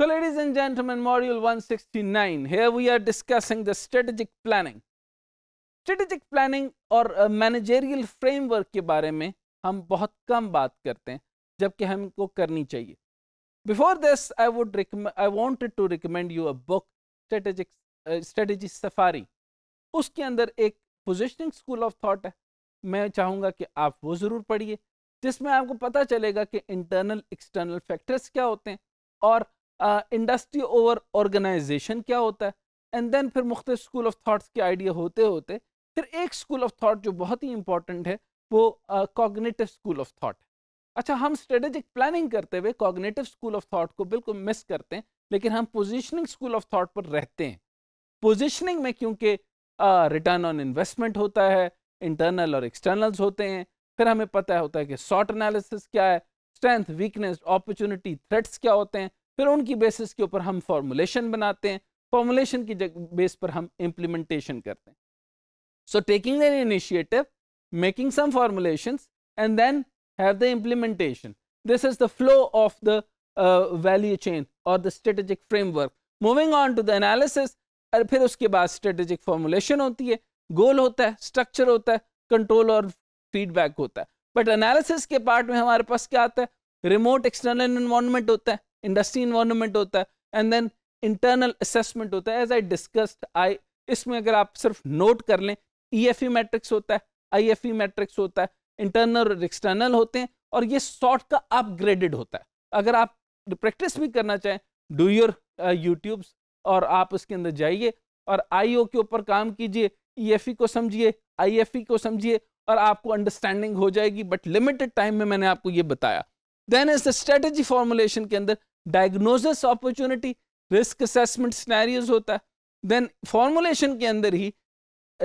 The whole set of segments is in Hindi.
So ladies and gentlemen, module 169, here we are discussing the strategic planning. Strategic planning or uh, managerial framework के बारे में हम बहुत कम बात करते हैं जबकि हमको करनी चाहिए Before this, I would recommend, I wanted to recommend you a book, Strategic uh, Strategy Safari. उसके अंदर एक पोजिशनिंग स्कूल ऑफ थॉट है मैं चाहूँगा कि आप वो ज़रूर पढ़िए जिसमें आपको पता चलेगा कि internal, external factors क्या होते हैं और इंडस्ट्री ओवर ऑर्गेनाइजेशन क्या होता है एंड देन फिर मुख्त स्कूल ऑफ थाट्स के आइडिया होते होते फिर एक स्कूल ऑफ थाट जो बहुत ही इंपॉर्टेंट है वो कॉग्नेटिव स्कूल ऑफ थाट अच्छा हम स्ट्रेटेजिक प्लानिंग करते हुए कॉग्नेटिव स्कूल ऑफ थाट को बिल्कुल मिस करते हैं लेकिन हम पोजिशनिंग स्कूल ऑफ थाट पर रहते हैं पोजिशनिंग में क्योंकि रिटर्न ऑन इन्वेस्टमेंट होता है इंटरनल और एक्सटर्नल्स होते हैं फिर हमें पता होता है कि शॉर्ट एनालिसिस क्या है स्ट्रेंथ वीकनेस अपॉर्चुनिटी थ्रेट्स क्या होते हैं फिर उनकी बेसिस के ऊपर हम फॉर्मुलेशन बनाते हैं फॉर्मुलेशन की बेस पर हम इम्प्लीमेंटेशन करते हैं so taking an initiative making some formulation and then have the implementation this is the flow of the value chain और the strategic framework moving on to the analysis और फिर उसके बाद स्ट्रेटेजिक फॉर्मुलेशन होती है गोल होता है स्ट्रक्चर होता है कंट्रोल और फीडबैक होता है बट एनालिसिस के पार्ट में हमारे पास क्या आता है रिमोट एक्सटर्नल इन्वॉर्मेंट होता है इंडस्ट्री इन्वायरमेंट होता है एंड देन इंटरनल असेसमेंट होता है एज आई डिस्कस्ड आई इसमें अगर आप सिर्फ नोट कर लें ई एफ ई मैट्रिक्स होता है आई एफ ई मैट्रिक्स होता है इंटरनल और एक्सटर्नल होते हैं और ये शॉर्ट का अपग्रेडेड होता है अगर आप प्रैक्टिस भी करना चाहें डू योर यूट्यूब और आप उसके अंदर जाइए और आईओ के ऊपर काम कीजिए ई e e को समझिए आई e को समझिए और आपको अंडरस्टैंडिंग हो जाएगी बट लिमिटेड टाइम में मैंने आपको ये बताया then is the strategy formulation के अंदर diagnosis opportunity risk assessment scenarios होता है देन फॉर्मुलेशन के अंदर ही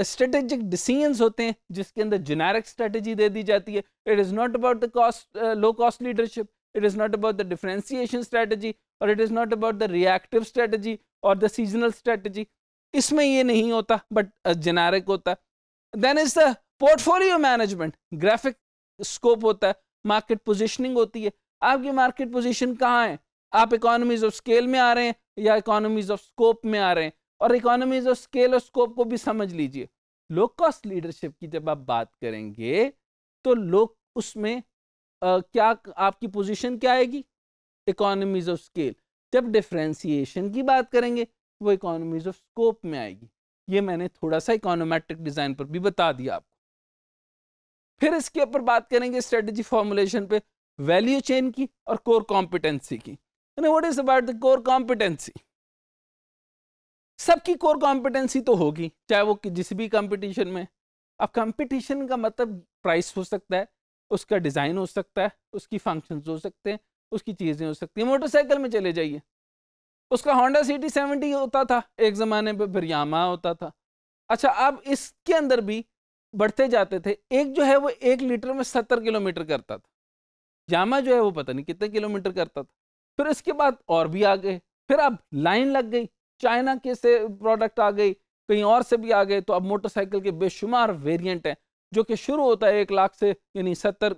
स्ट्रेटेजिक डिसीजंस होते हैं जिसके अंदर जेनेरिक स्ट्रेटेजी दे दी जाती है it is not about the cost low cost leadership it is not about the differentiation strategy और it is not about the reactive strategy और द सीजनल स्ट्रेटजी इसमें ये नहीं होता बट जेनेरिक होता then is the portfolio management graphic scope होता है मार्केट पोजिशनिंग होती है आपकी मार्केट पोजिशन कहाँ है आप इकोनॉमीज ऑफ स्केल में आ रहे हैं या इकोनॉमीज ऑफ स्कोप में आ रहे हैं और इकोनॉमीज ऑफ स्केल और स्कोप को भी समझ लीजिए लो कॉस्ट लीडरशिप की जब आप बात करेंगे तो लोग उसमें आ, क्या आपकी पोजीशन क्या आएगी इकोनॉमीज ऑफ स्केल जब डिफ्रेंसीशन की बात करेंगे वो इकोनॉमीज ऑफ स्कोप में आएगी ये मैंने थोड़ा सा इकोनोमेट्रिक डिज़ाइन पर भी बता दिया आपको फिर इसके ऊपर बात करेंगे स्ट्रेटजी फॉर्मुलेशन पे वैल्यू चेन की और कोर कॉम्पिटेंसी की you know, what is about the core competency? सबकी कोर कॉम्पिटेंसी तो होगी चाहे वो जिस भी कंपटीशन में अब कंपटीशन का मतलब प्राइस हो सकता है उसका डिज़ाइन हो सकता है उसकी फंक्शंस हो सकते हैं उसकी चीज़ें हो सकती हैं मोटरसाइकिल में चले जाइए उसका होंडा सिटी सेवेंटी होता था एक ज़माने पे फिर यामा होता था अच्छा अब इसके अंदर भी बढ़ते जाते थे एक जो है वो एक लीटर में सत्तर किलोमीटर करता था यामा जो है वो पता नहीं कितने किलोमीटर करता था फिर इसके बाद और भी आ गए फिर अब लाइन लग गई चाइना के से प्रोडक्ट आ गई कहीं और से भी आ गए तो अब मोटरसाइकिल के बेशुमार वेरिएंट हैं जो कि शुरू होता है एक लाख से यानी सत्तर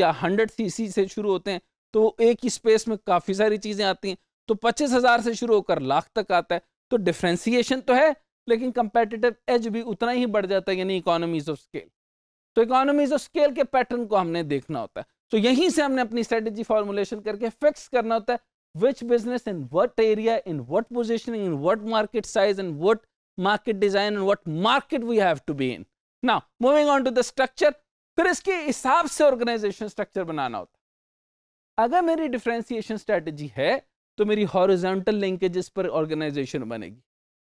या हंड्रेड सीसी से शुरू होते हैं तो एक ही स्पेस में काफ़ी सारी चीज़ें आती हैं तो पच्चीस हज़ार से शुरू होकर लाख तक आता है तो डिफ्रेंसीशन तो है लेकिन कंपेटिटिव एज भी उतना ही बढ़ जाता है यानी इकोनॉमीज ऑफ स्केल तो इकोनॉमीज ऑफ स्केल के पैटर्न को हमने देखना होता है तो यहीं से हमने अपनी स्ट्रेटेजी फॉर्मुलेशन करके फिक्स करना होता है which business in what area in what position in what market size in what market design in what market we have to be in now moving on to the structure फिर इसके हिसाब से ऑर्गेनाइजेशन स्ट्रक्चर बनाना होता अगर मेरी डिफ्रेंसिएशन स्ट्रेटेजी है तो मेरी हॉरिजेंटल लिंकेजेस पर ऑर्गेनाइजेशन बनेगी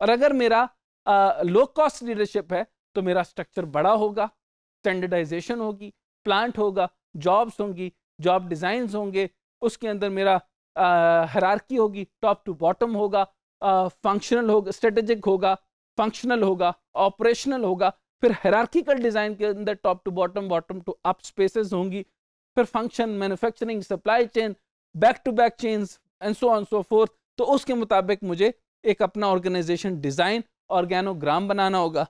और अगर मेरा लो कॉस्ट लीडरशिप है तो मेरा स्ट्रक्चर बड़ा होगा स्टैंडर्डाइजेशन होगी प्लांट होगा जॉब्स होंगी जॉब डिज़ाइंस होंगे उसके अंदर मेरा हरारकी होगी टॉप टू बॉटम होगा फंक्शनल होगा स्ट्रेटेजिक होगा फंक्शनल होगा ऑपरेशनल होगा फिर हरारकिकल डिज़ाइन के अंदर top to bottom bottom to up spaces होंगी फिर function manufacturing supply chain back to back chains and so on so forth तो उसके मुताबिक मुझे एक अपना ऑर्गेनाइजेशन डिज़ाइन ऑर्गेनोग्राम बनाना होगा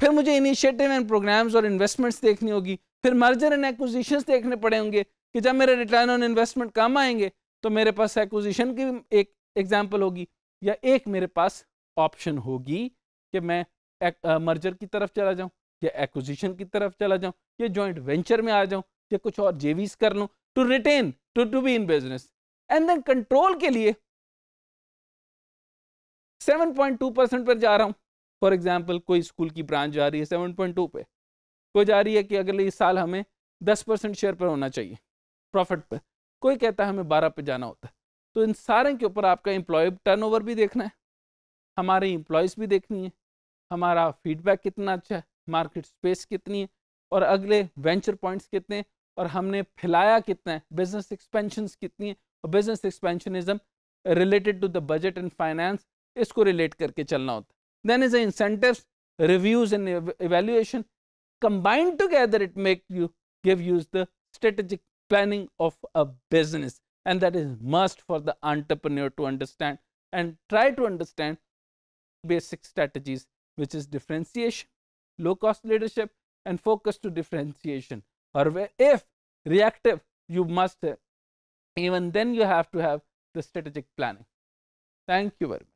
फिर मुझे इनिशिएटिव एंड प्रोग्राम्स और इन्वेस्टमेंट्स देखनी होगी फिर मर्जर एंड एक्विजिशन देखने पड़े होंगे कि जब मेरे रिटर्न ऑन इन्वेस्टमेंट कम आएंगे तो मेरे पास एक्विजिशन की एक एग्जाम्पल होगी या एक मेरे पास ऑप्शन होगी कि मैं मर्जर की तरफ चला जाऊं या एक्विजिशन की तरफ चला जाऊं या जॉइंट वेंचर में आ जाऊं या कुछ और जेवीज कर लूं to retain to to be in business and then control के लिए 7.2 परसेंट पर जा रहा हूं फॉर एग्जाम्पल कोई स्कूल की ब्रांच जा रही है 7.2 पे कोई जा रही है कि अगले इस साल हमें दस परसेंट शेयर पर होना चाहिए प्रॉफिट पर कोई कहता है हमें बारह पे जाना होता है तो इन सारे के ऊपर आपका एम्प्लॉय टर्नओवर भी देखना है हमारे इम्प्लॉयज भी देखनी है हमारा फीडबैक कितना अच्छा है मार्केट स्पेस कितनी है और अगले वेंचर पॉइंट्स कितने हैं और हमने फैलाया कितना है बिजनेस एक्सपेंशन कितनी है और business expansionism related to the budget and finance इसको रिलेट करके चलना होता है then is incentive reviews and evaluation combined together it make you give you the strategic planning of a business and that is must for the entrepreneur to understand and try to understand basic strategies which is differentiation low cost leadership and focus to differentiation or if reactive you must even then you have to have the strategic planning thank you very much